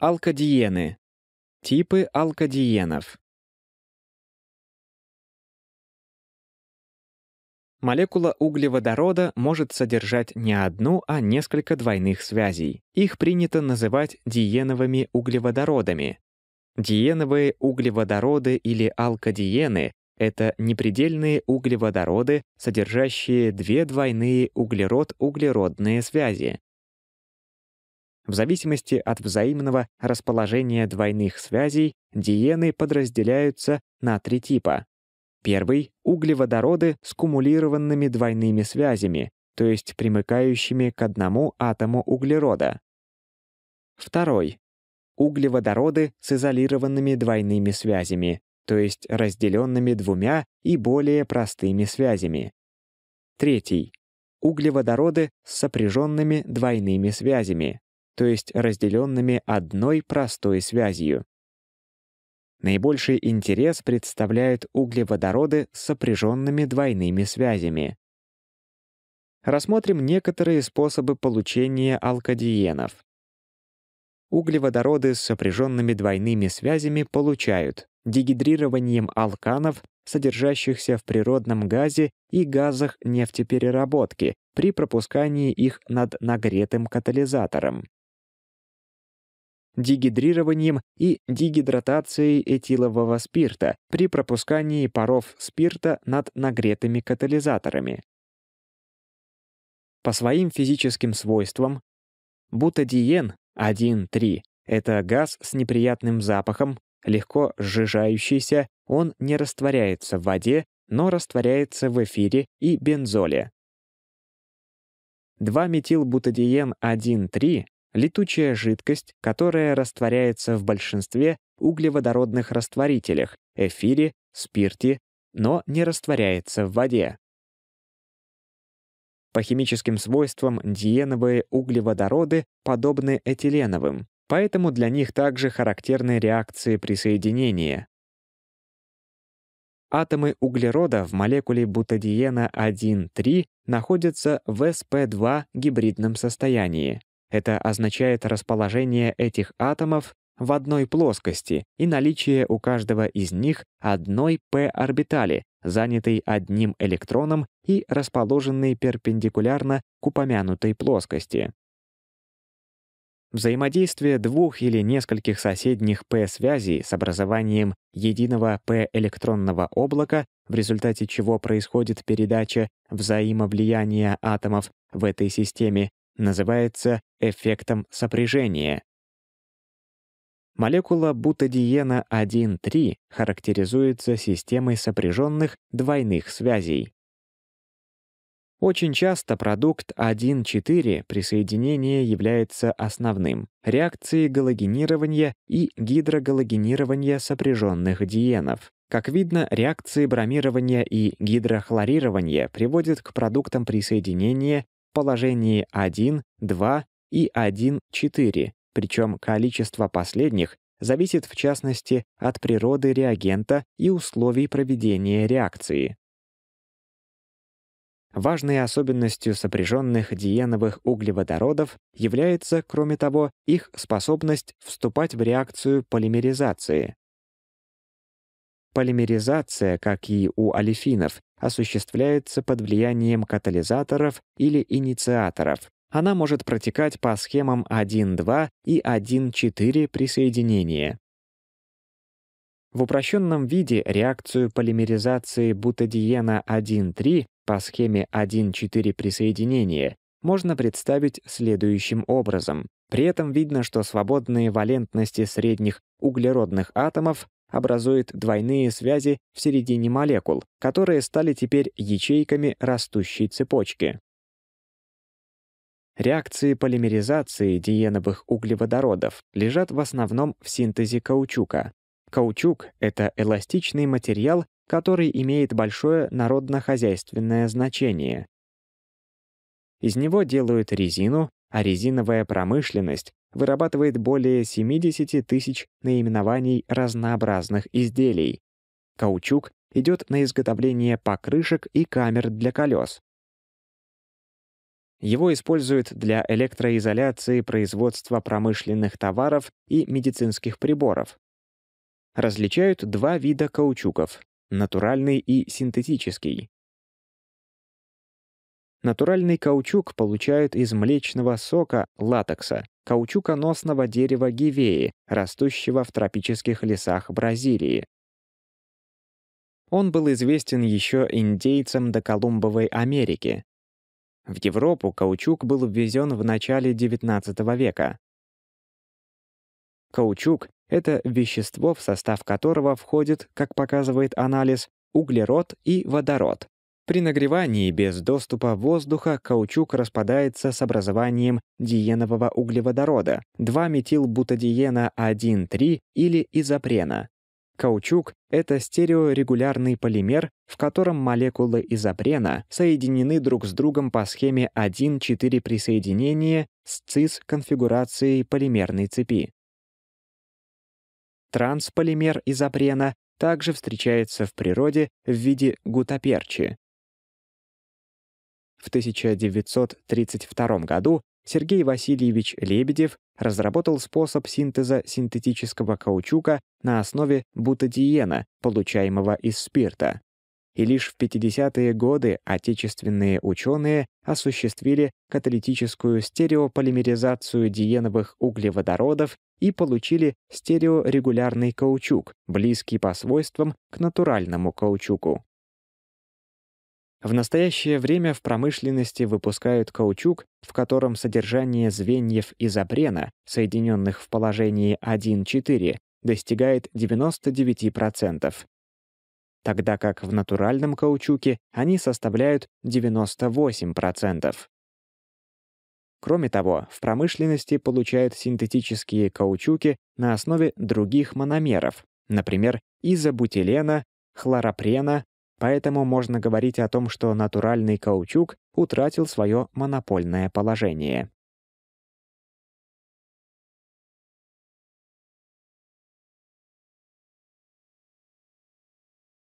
Алкодиены. Типы алкодиенов. Молекула углеводорода может содержать не одну, а несколько двойных связей. Их принято называть диеновыми углеводородами. Диеновые углеводороды или алкодиены — это непредельные углеводороды, содержащие две двойные углерод-углеродные связи. В зависимости от взаимного расположения двойных связей диены подразделяются на три типа. Первый — углеводороды с кумулированными двойными связями, то есть примыкающими к одному атому углерода. Второй — углеводороды с изолированными двойными связями, то есть разделенными двумя и более простыми связями. Третий — углеводороды с сопряженными двойными связями, то есть разделенными одной простой связью. Наибольший интерес представляют углеводороды с сопряженными двойными связями. Рассмотрим некоторые способы получения алкадиенов. Углеводороды с сопряженными двойными связями получают дегидрированием алканов, содержащихся в природном газе и газах нефтепереработки при пропускании их над нагретым катализатором дегидрированием и дегидратацией этилового спирта при пропускании паров спирта над нагретыми катализаторами. По своим физическим свойствам бутадиен 1,3 — это газ с неприятным запахом, легко сжижающийся, он не растворяется в воде, но растворяется в эфире и бензоле. 2-метилбутадиен 1,3 летучая жидкость, которая растворяется в большинстве углеводородных растворителях, эфире, спирте, но не растворяется в воде. По химическим свойствам диеновые углеводороды подобны этиленовым, поэтому для них также характерны реакции присоединения. Атомы углерода в молекуле бутадиена 1,3 находятся в sp2 гибридном состоянии. Это означает расположение этих атомов в одной плоскости и наличие у каждого из них одной p-орбитали, занятой одним электроном и расположенной перпендикулярно к упомянутой плоскости. Взаимодействие двух или нескольких соседних p-связей с образованием единого p-электронного облака, в результате чего происходит передача взаимовлияния атомов в этой системе, называется эффектом сопряжения. Молекула бутадиена 1,3 характеризуется системой сопряженных двойных связей. Очень часто продукт 1,4 присоединения является основным реакции галогенирования и гидрогалогенирования сопряженных диенов. Как видно, реакции бромирования и гидрохлорирования приводят к продуктам присоединения положении 1, 2 и 1, 4, причем количество последних зависит в частности от природы реагента и условий проведения реакции. Важной особенностью сопряженных диеновых углеводородов является, кроме того, их способность вступать в реакцию полимеризации. Полимеризация, как и у олефинов, осуществляется под влиянием катализаторов или инициаторов. Она может протекать по схемам 1-2 и 1-4 присоединения. В упрощенном виде реакцию полимеризации бутадиена 1,3 по схеме 1,4 присоединения можно представить следующим образом. При этом видно, что свободные валентности средних углеродных атомов образует двойные связи в середине молекул, которые стали теперь ячейками растущей цепочки. Реакции полимеризации диеновых углеводородов лежат в основном в синтезе каучука. Каучук — это эластичный материал, который имеет большое народно-хозяйственное значение. Из него делают резину, а резиновая промышленность вырабатывает более 70 тысяч наименований разнообразных изделий. Каучук идет на изготовление покрышек и камер для колес. Его используют для электроизоляции производства промышленных товаров и медицинских приборов. Различают два вида каучуков — натуральный и синтетический. Натуральный каучук получают из млечного сока латекса, каучуконосного дерева гивеи, растущего в тропических лесах Бразилии. Он был известен еще индейцам до Колумбовой Америки. В Европу каучук был ввезен в начале XIX века. Каучук — это вещество, в состав которого входит, как показывает анализ, углерод и водород. При нагревании без доступа воздуха каучук распадается с образованием диенового углеводорода 2-метилбутадиена-1,3 или изопрена. Каучук — это стереорегулярный полимер, в котором молекулы изопрена соединены друг с другом по схеме 14 присоединения с ЦИС-конфигурацией полимерной цепи. Трансполимер изопрена также встречается в природе в виде гутаперчи, в 1932 году Сергей Васильевич Лебедев разработал способ синтеза синтетического каучука на основе бутадиена, получаемого из спирта. И лишь в 50-е годы отечественные ученые осуществили каталитическую стереополимеризацию диеновых углеводородов и получили стереорегулярный каучук, близкий по свойствам к натуральному каучуку. В настоящее время в промышленности выпускают каучук, в котором содержание звеньев изопрена, соединенных в положении 1-4, достигает 99%, тогда как в натуральном каучуке они составляют 98%. Кроме того, в промышленности получают синтетические каучуки на основе других мономеров, например, изобутилена, хлоропрена, Поэтому можно говорить о том, что натуральный каучук утратил свое монопольное положение.